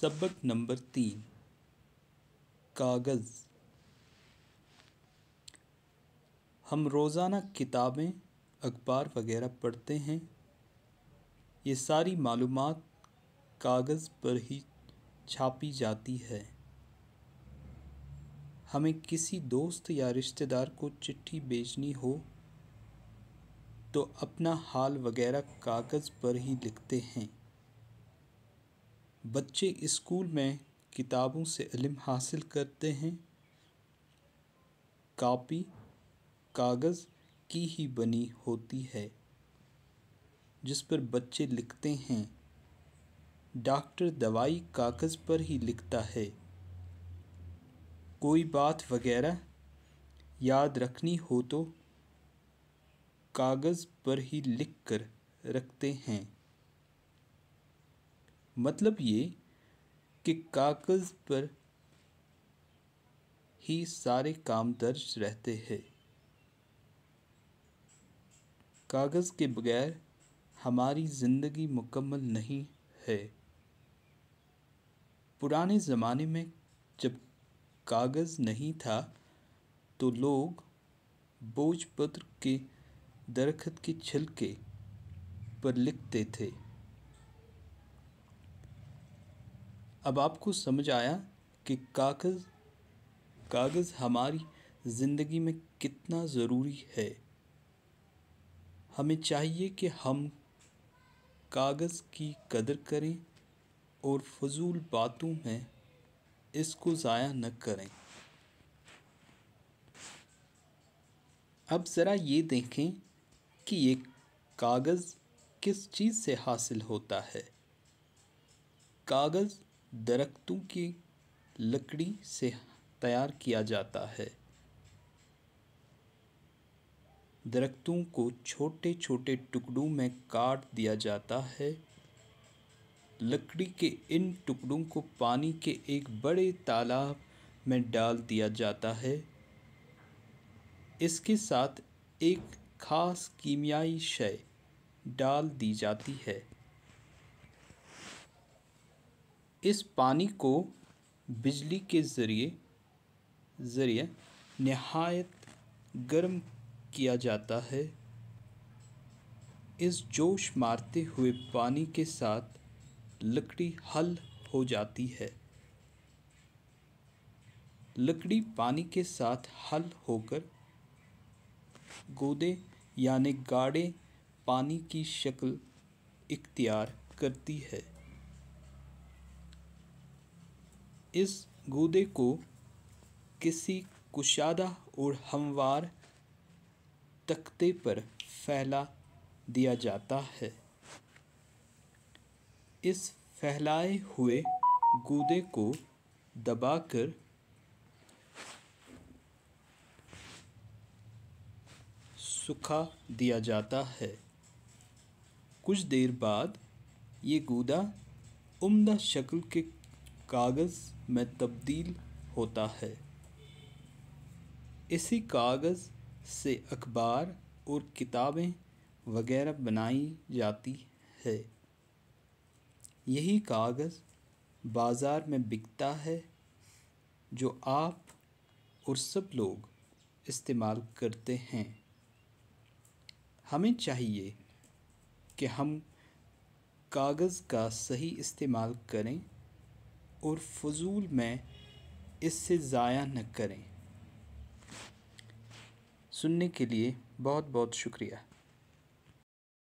सबक नंबर तीन कागज़ हम रोज़ाना किताबें अखबार वगैरह पढ़ते हैं ये सारी मालूम कागज़ पर ही छापी जाती है हमें किसी दोस्त या रिश्तेदार को चिट्ठी भेजनी हो तो अपना हाल वगैरह कागज़ पर ही लिखते हैं बच्चे इस्कूल में किताबों से इल्म हासिल करते हैं कापी कागज़ की ही बनी होती है जिस पर बच्चे लिखते हैं डॉक्टर दवाई कागज़ पर ही लिखता है कोई बात वगैरह याद रखनी हो तो कागज़ पर ही लिख कर रखते हैं मतलब ये कि कागज़ पर ही सारे काम दर्ज रहते हैं कागज़ के बगैर हमारी ज़िंदगी मुकम्मल नहीं है पुराने ज़माने में जब कागज़ नहीं था तो लोग बोझपत्र के दरख्त के छिलके पर लिखते थे अब आपको समझ आया कि कागज़ कागज़ हमारी ज़िंदगी में कितना ज़रूरी है हमें चाहिए कि हम कागज़ की कदर करें और फजूल बातों में इसको ज़ाया न करें अब ज़रा ये देखें कि ये कागज़ किस चीज़ से हासिल होता है कागज़ दरख्तों की लकड़ी से तैयार किया जाता है दरख्तों को छोटे छोटे टुकड़ों में काट दिया जाता है लकड़ी के इन टुकड़ों को पानी के एक बड़े तालाब में डाल दिया जाता है इसके साथ एक खास कीमियाई शय डाल दी जाती है इस पानी को बिजली के ज़रिए ज़रिए नहायत गर्म किया जाता है इस जोश मारते हुए पानी के साथ लकड़ी हल हो जाती है लकड़ी पानी के साथ हल होकर गोदे यानी गाढ़े पानी की शक्ल इख्तियार करती है इस गूदे को किसी कुशादा और हमवार तख्ते पर फैला दिया जाता है इस फैलाए हुए गूदे को दबाकर सुखा दिया जाता है कुछ देर बाद ये गूदा उम्दा शक्ल के कागज़ में तब्दील होता है इसी कागज़ से अखबार और किताबें वगैरह बनाई जाती है यही कागज़ बाज़ार में बिकता है जो आप और सब लोग इस्तेमाल करते हैं हमें चाहिए कि हम कागज़ का सही इस्तेमाल करें और फजूल में इससे ज़ाया न करें सुनने के लिए बहुत बहुत शुक्रिया